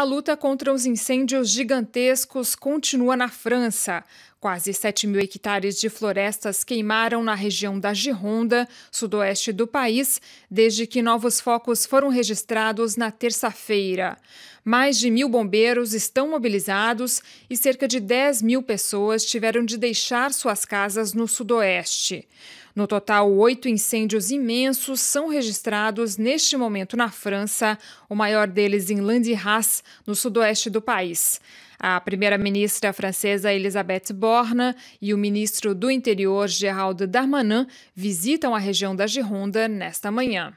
A luta contra os incêndios gigantescos continua na França. Quase 7 mil hectares de florestas queimaram na região da Gironda, sudoeste do país, desde que novos focos foram registrados na terça-feira. Mais de mil bombeiros estão mobilizados e cerca de 10 mil pessoas tiveram de deixar suas casas no sudoeste. No total, oito incêndios imensos são registrados neste momento na França, o maior deles em Landiras, no sudoeste do país. A primeira-ministra francesa Elisabeth Borne e o ministro do Interior, Geraldo Darmanin, visitam a região da Gironda nesta manhã.